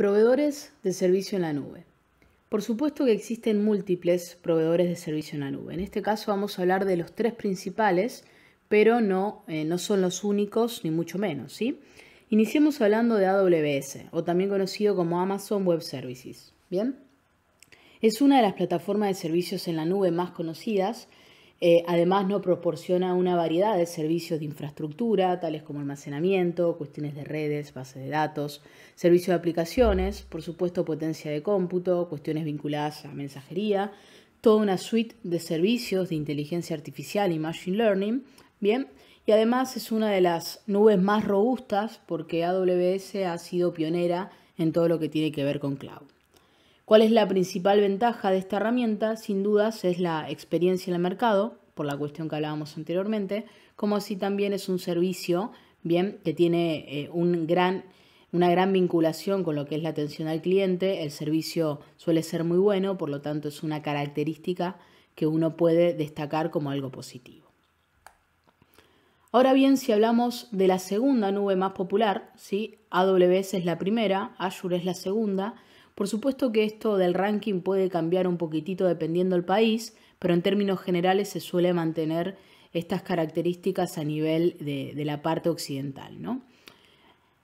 Proveedores de servicio en la nube. Por supuesto que existen múltiples proveedores de servicio en la nube. En este caso vamos a hablar de los tres principales, pero no, eh, son los únicos, ni mucho menos. ¿sí? Iniciemos hablando de AWS, o también conocido como Amazon Web Services. ¿Bien? Es una de las plataformas de servicios en la nube más conocidas eh, además, no proporciona una variedad de servicios de infraestructura, tales como almacenamiento, cuestiones de redes, bases de datos, servicios de aplicaciones, por supuesto potencia de cómputo, cuestiones vinculadas a mensajería, toda una suite de servicios de inteligencia artificial y machine learning, bien, y además es una de las nubes más robustas porque AWS ha sido pionera en todo lo que tiene que ver con cloud. ¿Cuál es la principal ventaja de esta herramienta? Sin dudas es la experiencia en el mercado, por la cuestión que hablábamos anteriormente, como así también es un servicio, bien, que tiene eh, una gran vinculación con lo que es la atención al cliente. El servicio suele ser muy bueno, por lo tanto es una característica que uno puede destacar como algo positivo. Ahora bien, si hablamos de la segunda nube más popular, AWS es la primera, Azure es la segunda, por supuesto que esto del ranking puede cambiar un poquitito dependiendo del país, pero en términos generales se suele mantener estas características a nivel de, la parte occidental. ¿no?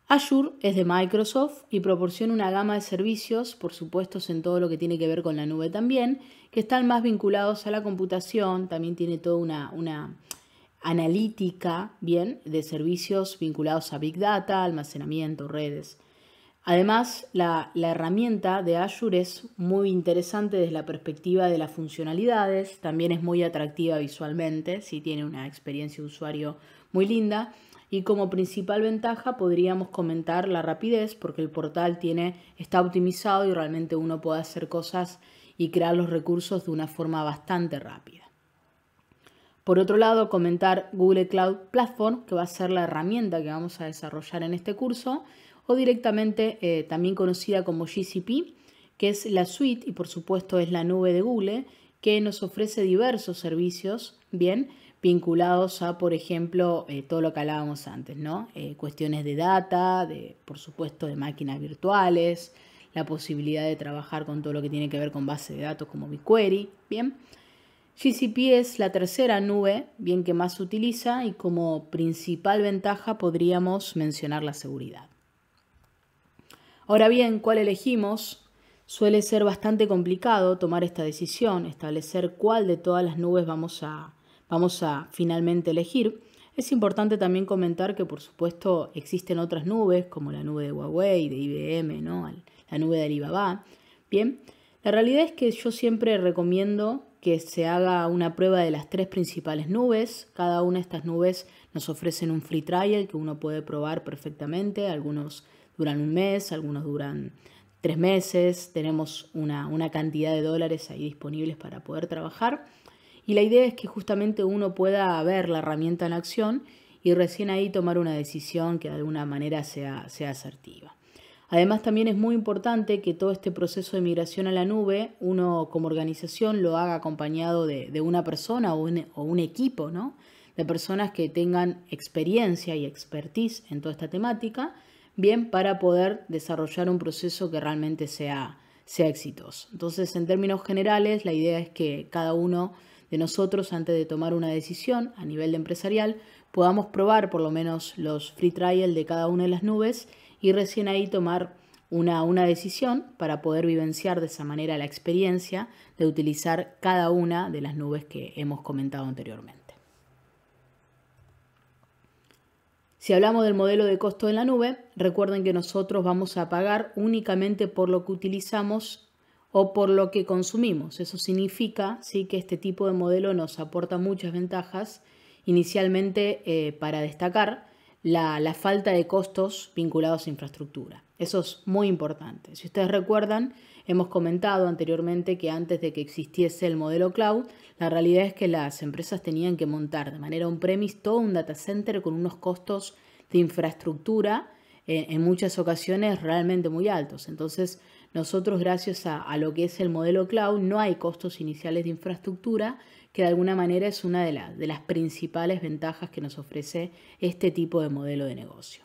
Azure es de Microsoft y proporciona una gama de servicios, por supuesto en todo lo que tiene que ver con la nube también, que están más vinculados a la computación, también tiene toda una, analítica, bien, de servicios vinculados a Big Data, almacenamiento, redes. Además, la, herramienta de Azure es muy interesante desde la perspectiva de las funcionalidades, también es muy atractiva visualmente, si tiene una experiencia de usuario muy linda. Y como principal ventaja podríamos comentar la rapidez, porque el portal tiene, está optimizado y realmente uno puede hacer cosas y crear los recursos de una forma bastante rápida. Por otro lado, comentar Google Cloud Platform, que va a ser la herramienta que vamos a desarrollar en este curso, o directamente eh, también conocida como GCP, que es la suite y por supuesto es la nube de Google que nos ofrece diversos servicios, bien, vinculados a, por ejemplo, eh, todo lo que hablábamos antes, ¿no? Eh, cuestiones de data, de, por supuesto, de máquinas virtuales, la posibilidad de trabajar con todo lo que tiene que ver con base de datos como BigQuery, bien. GCP es la tercera nube, bien que más se utiliza, y como principal ventaja podríamos mencionar la seguridad. Ahora bien, ¿cuál elegimos? Suele ser bastante complicado tomar esta decisión, establecer cuál de todas las nubes vamos a, vamos a finalmente elegir. Es importante también comentar que, por supuesto, existen otras nubes, como la nube de Huawei, de IBM, la nube de Alibaba. Bien, la realidad es que yo siempre recomiendo que se haga una prueba de las tres principales nubes. Cada una de estas nubes nos ofrecen un free trial que uno puede probar perfectamente. Algunos duran un mes, algunos duran tres meses, tenemos una, cantidad de dólares ahí disponibles para poder trabajar. Y la idea es que justamente uno pueda ver la herramienta en acción y recién ahí tomar una decisión que de alguna manera sea, sea asertiva. Además también es muy importante que todo este proceso de migración a la nube, uno como organización lo haga acompañado de, una persona o un, o un, equipo, ¿no? De personas que tengan experiencia y expertise en toda esta temática bien para poder desarrollar un proceso que realmente sea, sea exitoso. Entonces, en términos generales, la idea es que cada uno de nosotros, antes de tomar una decisión a nivel empresarial, podamos probar por lo menos los free trial de cada una de las nubes y recién ahí tomar una, una decisión para poder vivenciar de esa manera la experiencia de utilizar cada una de las nubes que hemos comentado anteriormente. Si hablamos del modelo de costo en la nube, recuerden que nosotros vamos a pagar únicamente por lo que utilizamos o por lo que consumimos. Eso significa ¿sí? que este tipo de modelo nos aporta muchas ventajas. Inicialmente, eh, para destacar, la, la, falta de costos vinculados a infraestructura. Eso es muy importante. Si ustedes recuerdan, Hemos comentado anteriormente que antes de que existiese el modelo cloud, la realidad es que las empresas tenían que montar de manera on-premise todo un data center con unos costos de infraestructura eh, en muchas ocasiones realmente muy altos. Entonces, nosotros gracias a, lo que es el modelo cloud no hay costos iniciales de infraestructura, que de alguna manera es una de las principales ventajas que nos ofrece este tipo de modelo de negocio.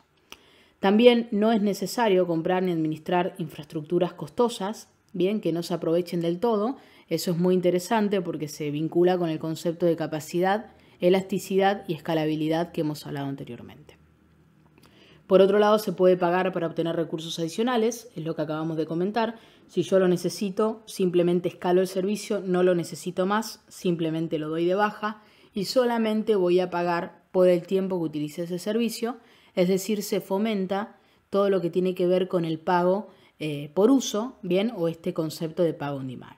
También no es necesario comprar ni administrar infraestructuras costosas bien, que no se aprovechen del todo. Eso es muy interesante porque se vincula con el concepto de capacidad, elasticidad y escalabilidad que hemos hablado anteriormente. Por otro lado, se puede pagar para obtener recursos adicionales, es lo que acabamos de comentar. Si yo lo necesito, simplemente escalo el servicio, no lo necesito más, simplemente lo doy de baja y solamente voy a pagar por el tiempo que utilice ese servicio. Es decir, se fomenta todo lo que tiene que ver con el pago eh, por uso, ¿bien? O este concepto de pago on demand.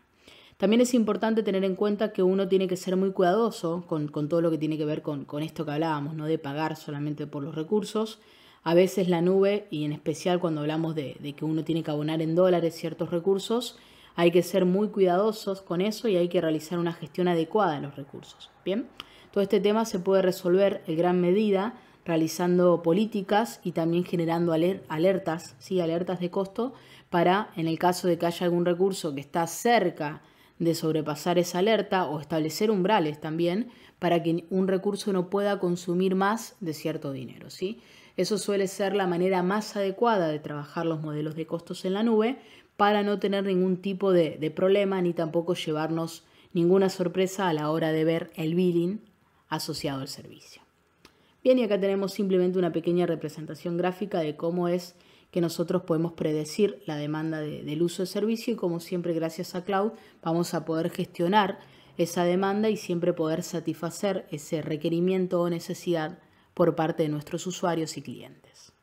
También es importante tener en cuenta que uno tiene que ser muy cuidadoso con, todo lo que tiene que ver con, esto que hablábamos, ¿no? De pagar solamente por los recursos. A veces la nube, y en especial cuando hablamos de, de que uno tiene que abonar en dólares ciertos recursos, hay que ser muy cuidadosos con eso y hay que realizar una gestión adecuada de los recursos. Bien, todo este tema se puede resolver en gran medida realizando políticas y también generando alertas, ¿sí? alertas de costo, para en el caso de que haya algún recurso que está cerca de sobrepasar esa alerta o establecer umbrales también para que un recurso no pueda consumir más de cierto dinero. ¿sí? Eso suele ser la manera más adecuada de trabajar los modelos de costos en la nube para no tener ningún tipo de, de problema ni tampoco llevarnos ninguna sorpresa a la hora de ver el billing asociado al servicio. Bien, y acá tenemos simplemente una pequeña representación gráfica de cómo es que nosotros podemos predecir la demanda del uso de servicio y como siempre gracias a cloud vamos a poder gestionar esa demanda y siempre poder satisfacer ese requerimiento o necesidad por parte de nuestros usuarios y clientes.